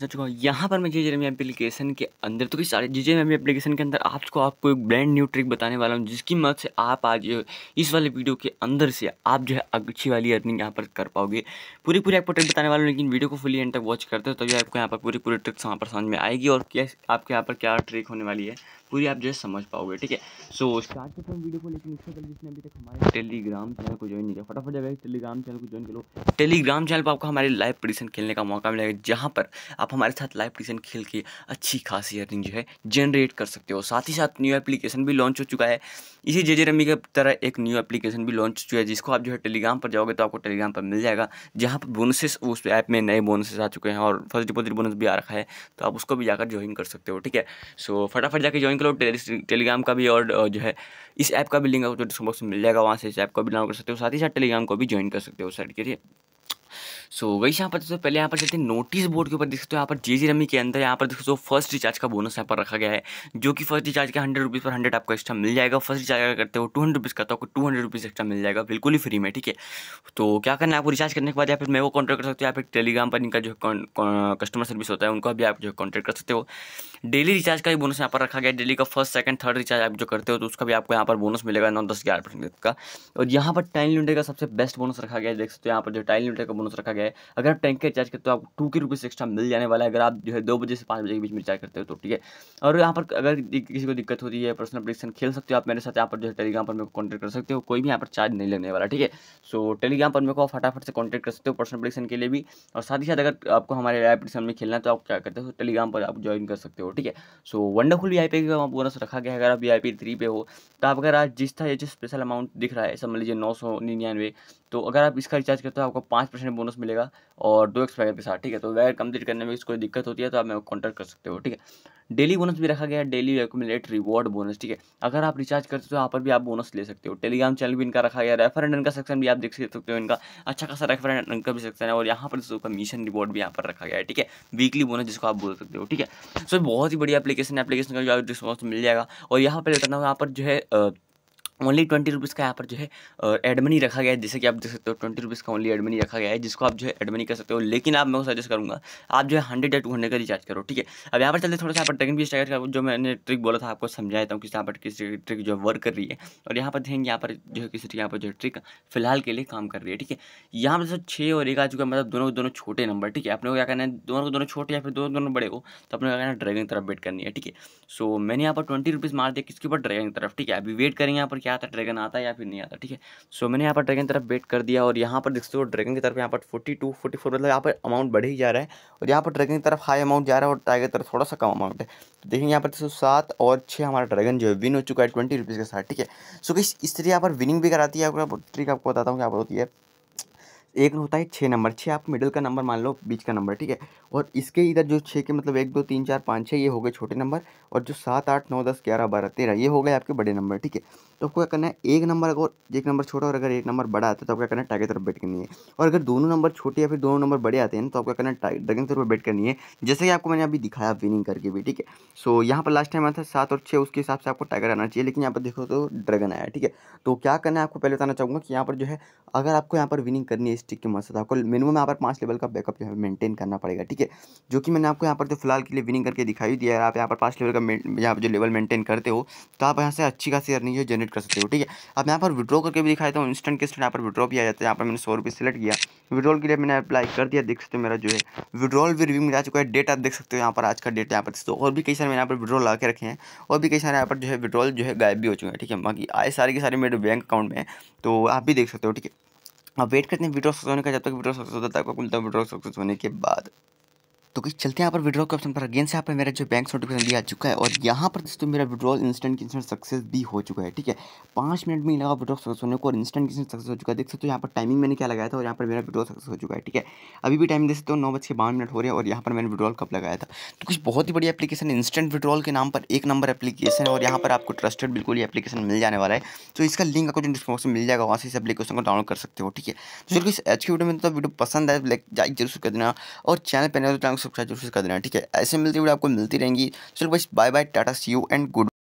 जा चुका हूँ यहाँ पर मैं जी जे एप्लीकेशन के अंदर तो कि सारे जी जे एप्लीकेशन के अंदर आपको आपको एक ब्रांड न्यू ट्रिक बताने वाला हूँ जिसकी मदद से आप आज इस वाले वीडियो के अंदर से आप जो है अच्छी वाली अर्निंग यहाँ पर कर पाओगे पूरी पूरी आपको ट्रिक बताने वाला हूँ लेकिन वीडियो को फुली एंड तक वॉच करते हो तभी आपको यहाँ पर पूरी पूरी ट्रिक्स वहाँ पर समझ में आएगी और क्या आपके यहाँ पर क्या ट्रिक होने वाली है पूरी आप जो है समझ पाओगे ठीक है सो स्टार्ट करते हैं वीडियो को लेकिन उससे पहले जिसने अभी तक हमारे टेलीग्राम चैनल को ज्वाइन नहीं किया फटाफट जाकर टेलीग्राम चैनल को ज्वाइन कर लो टेलीग्राम चैनल पर आपको हमारे लाइव प्रिडिशन खेलने का मौका मिलेगा जहाँ पर आप हमारे साथ लाइव प्रिडिशन खेल के अच्छी खासी अर्निंग जो है जनरेट कर सकते हो साथ ही साथ न्यू एप्लीकेशन भी लॉन्च हो चुका है इसी जे जे रमी की तरह एक न्यू एप्लीकेशन भी लॉन्च हुआ है जिसको आप जो है टेलीग्राम पर जाओगे तो आपको टेलीग्राम पर मिल जाएगा जहाँ पर बोनसेस उस ऐप में नए बोनसेस आ चुके हैं और फर्स्ट डिपोजिट बोनस भी आ रखा है तो आप उसको भी जाकर ज्वाइन कर सकते हो ठीक है सो फटाफट जाकर ज्वाइन करो टेलीग्राम का भी और जो है इस ऐप का भी लिंक आपको डिस्क्रिप्शन बॉक्स में मिल जाएगा वहाँ से इस ऐप को भी डाउनलोड कर सकते हो साथ ही साथ टेलीग्राम को भी ज्वाइन कर सकते हो सर ठीक है सो so, यहाँ पर तो पहले यहाँ पर चलते हैं नोटिस बोर्ड के ऊपर देख सकते हो यहाँ पर जे जी रमी के अंदर यहाँ पर देख सकते हो फर्स्ट रिचार्ज का बोनस यहाँ पर रखा गया है जो कि फर्स्ट रिचार्ज का हंड्रेड रुपीज़ पर हंड्रेड आपको एक्स्ट्रा मिल जाएगा फर्स्ट रिचार्ज अगर करते हो टू हंड्रेड रुपीज़ का तो आपको टू हंड्रेड रुपीज़ एक्स्ट्रा मिल जाएगा बिल्कुल ही फ्री में ठीक है तो क्या करना है आपको रिचार्ज करने के बाद या फिर मैं वो कॉन्टैक्ट कर सकते हो या फिर टेलीग्राम पर इनका जो कस्टमर सर्विस होता है उनको भी आप जो कॉन्टैक्ट कर सकते हो डेली रिचार्ज का भी बोनस यहाँ पर रखा गया डेली का फर्स्ट सेकंड थर्ड रिचार्ज आप जो करते हो तो उसका भी आपको यहाँ पर बोनस मिलेगा नौ दस ग्यारह परसेंट का और यहाँ पर टाइम लिमिटेड का सबसे बेस्ट बोनस रखा गया है देख सकते हो यहाँ पर जो टाइम लिमिटेड का बोनस रखा गया है अगर आप टैंक के रिचार्ज करते हो आप टू के रुपीज़ एक्स्ट्रा मिल जाने वाला है अगर आप जो है दो बजे से पाँच बजे के बीच में रिचार्ज करते हो तो ठीक है और यहाँ पर अगर किसी को दिक्कत होती है पर्सनल प्रोडिक्शन खेल सकते हो आप मेरे साथ यहाँ पर जो है टेलीग्राम पर मेरे को कॉन्टैक्ट कर सकते हो कोई भी यहाँ पर चार्ज नहीं लगने वाला ठीक है सो टेलीग्राम पर मेरे को फटाफट से कॉन्टैक्ट कर सकते हो पर्सनल प्रोडिक्शन के लिए भी और साथ ही साथ अगर आपको हमारे एप्लीकेशन में खेलना है तो आप क्या करते हो टेलीग्राम पर आप ज्वाइन कर सकते हो ठीक है so wonderful V I P का बोनस रखा गया है अगर आप वी आई पी थ्री पे हो तो आप अगर आज जिस था ये जो स्पेशल अमाउंट दिख रहा है समझ लीजिए नौ सौ निन्यानवे तो अगर आप इसका रिचार्ज करते हो आपको पाँच परसेंट परसेंट बोनस मिलेगा और दो एक्सपायर के साथ ठीक है तो वैर कंप्लीट करने में कोई दिक्कत होती है तो आप मेरे को कॉन्टैक्ट कर सकते हो ठीक है डेली बोनस भी रखा गया है डेली एक्यूमुलेट रिवॉर्ड बोनस ठीक है अगर आप रिचार्ज करते हो तो यहाँ पर भी आप बोनस ले सकते हो टेलीग्राम चैनल भी इनका रखा गया रेफर एंड का सेक्शन भी आप देख सकते हो इनका अच्छा खासा रेफर एंड इनका भी सेक्शन है और यहाँ पर दोस्तों कमीशन रिवॉर्ड भी यहाँ पर रखा गया है ठीक है वीकली बोनस जिसको आप बोल सकते हो ठीक है सो बहुत ही बढ़िया एप्लीकेशन है एप्लीकेशन का जो डिस्काउंट मिल जाएगा और यहाँ पर करना यहाँ पर जो है ओनली ट्वेंटी रुपीज़ का यहाँ पर जो है एडमनी रखा गया है जैसे कि आप देख सकते हो ट्वेंटी रुपीज़ का ओनली एडमनी रखा गया है जिसको आप जो है एडमनी कर सकते हो लेकिन आप मैं सजेस्ट करूँगा आप जो है हंड्रेड या टू हंड्रेड का रिचार्ज करो ठीक है अब यहाँ पर चलते थोड़ा सा यहाँ पर टेकन बीस जो मैंने ट्रिक बोला था आपको समझाया था किस यहाँ पर किस ट्रिक जो वर्क कर रही है और यहाँ पर देखेंगे यहाँ पर जो है किसी यहाँ पर जो ट्रिक फिलहाल के लिए काम कर रही है ठीक है यहाँ पर जैसे छः और एक आ चुका मतलब दोनों दोनों छोटे नंबर ठीक है अपने को क्या करना है दोनों को दोनों छोटे या फिर दोनों दोनों बड़े हो तो अपने क्या करना ड्रैगन की तरफ वेट करनी है ठीक है सो मैंने यहाँ पर ट्वेंटी रुपीज़ मार दिया किसके ऊपर ड्रैगन की तरफ ठीक है अभी वेट करेंगे यहाँ पर क्या क्या था ड्रैगन आता है या फिर नहीं आता ठीक है सो मैंने यहाँ पर ड्रैगन तरफ बेट कर दिया और यहाँ पर देखते हो ड्रैगन की तरफ यहाँ पर फोर्टी टू फोर्टी फोर मतलब यहाँ पर अमाउंट बढ़ ही जा रहा है और यहाँ पर ड्रैगन की तरफ हाई अमाउंट जा रहा है और टाइगर की तरफ थोड़ा सा कम अमाउंट है तो देखिए यहाँ पर देख सात और छः हमारा ड्रैगन जो है विन हो चुका है ट्वेंटी रुपीज़ के साथ ठीक है सो किस इस तरह यहाँ पर विनिंग भी कराती है आपको ट्रिक आपको बताता हूँ यहाँ पर होती है एक होता है छः नंबर छः आप मिडिल का नंबर मान लो बीच का नंबर ठीक है और इसके इधर जो छः के मतलब एक दो तीन चार पाँच छः ये हो गए छोटे नंबर और जो सात आठ नौ दस ग्यारह बारह तेरह ये हो गए आपके बड़े नंबर ठीक है तो आपको क्या करना है एक नंबर अगर एक नंबर छोटा और अगर एक नंबर बड़ा आता है तो आपको क्या करना है टाइगर तरफ बैट करनी है और अगर दोनों नंबर छोटे या फिर दोनों नंबर बड़े आते हैं तो आपको करना है ड्रैगन तरफ बैट करनी है जैसे कि आपको मैंने अभी दिखाया विनिंग करके भी ठीक है सो यहाँ पर लास्ट टाइम आया था सात और छः उसके हिसाब से आपको टाइगर आना चाहिए लेकिन यहाँ पर देखो तो ड्रगन आया ठीक है तो क्या करना है आपको पहले बताना चाहूँगा कि यहाँ पर जो है अगर आपको यहाँ पर विनिंग करनी है स्टिक की मदद आपको मिनिमम यहाँ पर पाँच लेवल का बैकअप जो है मेंटेन करना पड़ेगा ठीक है जो कि मैंने आपको यहाँ पर तो फिलहाल के लिए विनिंग करके दिखाई दिया है आप यहाँ पर पाँच लेवल का यहाँ पर जो लेवल मेंटेन करते हो तो आप यहाँ से अच्छी खासी अर्निंग जो जनरेट कर सकते हो ठीक है अब यहाँ पर विड्रॉ करके भी दिखाए हूँ इंस्टेंट किस्टेंट यहाँ पर विड्रॉ भी आ जाता है यहाँ पर मैंने सौ रुपये सेलेक्ट किया विड्रॉल के लिए मैंने अप्लाई कर दिया देख सकते हो मेरा जो है विड्रॉल भी रिव्यू में चुका है डेट आप देख सकते हो यहाँ पर आज का डेट यहाँ पर तो और भी कई सारे मैंने यहाँ पर विड्रॉल ला के रखे हैं और भी कई सारे यहाँ पर जो है विड्रॉल जो है गायब भी हो चुके हैं ठीक है बाकी आए सारे के सारे मेरे बैंक अकाउंट में तो आप भी देख सकते हो ठीक है अब वेट करते हैं वीडियो सक्सेस होने का जब तक वीडियो सक्सेस होता है आपको मिलता है वीडियो सक्सेस होने के बाद तो कुछ चलते हैं यहाँ पर विड्रॉ के ऑप्शन पर अगेन से यहाँ पर मेरा जो बैंक नोटिफिकेशन दिया आ चुका है और यहाँ पर दोस्तों मेरा विड्रॉल इंस्टेंट इंस्टेंट सक्सेस भी हो चुका है ठीक है पाँच मिनट में लगा विड्रॉ सक्सेस होने को और इंस्टेंट इंस्टेंट सक्सेस हो चुका है देख सकते हो यहाँ पर टाइमिंग मैंने क्या लगाया था और यहाँ पर मेरा विड्रॉल सक्सेस हो चुका है ठीक है अभी भी टाइम देखते सकते हो नौ बज के बावन मिनट हो रहे हैं और यहाँ पर मैंने विड्रॉल कब लगाया था तो कुछ बहुत ही बड़ी एप्लीकेशन है इंस्टेंट विड्रॉल के नाम पर एक नंबर एप्लीकेशन है और यहाँ पर आपको ट्रस्टेड बिल्कुल ही एप्लीकेशन मिल जाने वाला है तो इसका लिंक आपको जो डिस्क्रिप्शन मिल जाएगा वहाँ से इस एप्लीकेशन को डाउनलोड कर सकते हो ठीक है तो चलो इस की वीडियो में तो वीडियो पसंद है लाइक जरूर कर देना और चैनल पर सब्सक्राइब जरूर कर देना ठीक है ऐसे मिलती वीडियो आपको मिलती रहेंगी चलो बस bye bye tata see you and good